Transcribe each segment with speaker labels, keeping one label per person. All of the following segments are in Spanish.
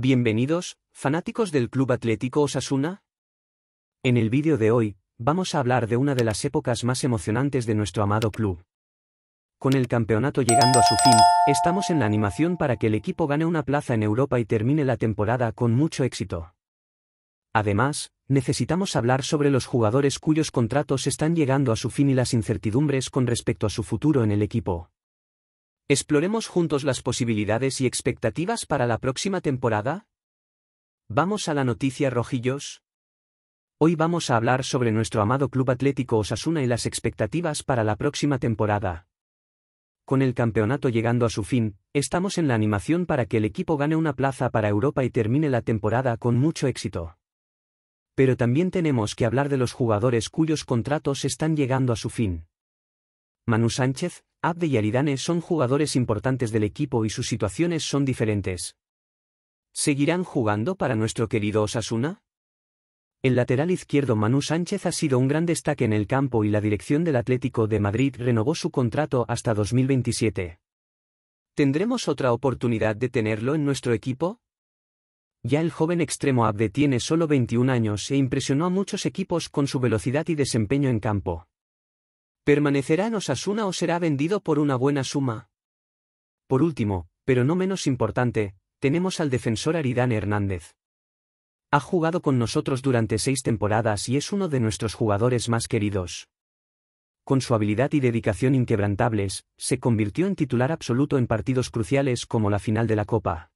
Speaker 1: Bienvenidos, fanáticos del Club Atlético Osasuna. En el vídeo de hoy, vamos a hablar de una de las épocas más emocionantes de nuestro amado club. Con el campeonato llegando a su fin, estamos en la animación para que el equipo gane una plaza en Europa y termine la temporada con mucho éxito. Además, necesitamos hablar sobre los jugadores cuyos contratos están llegando a su fin y las incertidumbres con respecto a su futuro en el equipo. Exploremos juntos las posibilidades y expectativas para la próxima temporada. Vamos a la noticia rojillos. Hoy vamos a hablar sobre nuestro amado club atlético Osasuna y las expectativas para la próxima temporada. Con el campeonato llegando a su fin, estamos en la animación para que el equipo gane una plaza para Europa y termine la temporada con mucho éxito. Pero también tenemos que hablar de los jugadores cuyos contratos están llegando a su fin. Manu Sánchez, Abde y Aridane son jugadores importantes del equipo y sus situaciones son diferentes. ¿Seguirán jugando para nuestro querido Osasuna? El lateral izquierdo Manu Sánchez ha sido un gran destaque en el campo y la dirección del Atlético de Madrid renovó su contrato hasta 2027. ¿Tendremos otra oportunidad de tenerlo en nuestro equipo? Ya el joven extremo Abde tiene solo 21 años e impresionó a muchos equipos con su velocidad y desempeño en campo. ¿Permanecerá en Osasuna o será vendido por una buena suma? Por último, pero no menos importante, tenemos al defensor Aridane Hernández. Ha jugado con nosotros durante seis temporadas y es uno de nuestros jugadores más queridos. Con su habilidad y dedicación inquebrantables, se convirtió en titular absoluto en partidos cruciales como la final de la Copa.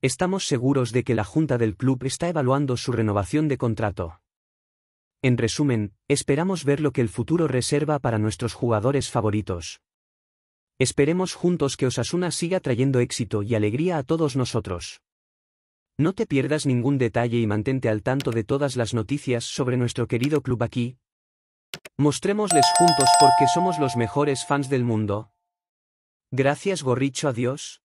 Speaker 1: Estamos seguros de que la Junta del Club está evaluando su renovación de contrato. En resumen, esperamos ver lo que el futuro reserva para nuestros jugadores favoritos. Esperemos juntos que Osasuna siga trayendo éxito y alegría a todos nosotros. No te pierdas ningún detalle y mantente al tanto de todas las noticias sobre nuestro querido club aquí. Mostrémosles juntos porque somos los mejores fans del mundo. Gracias Gorricho, adiós.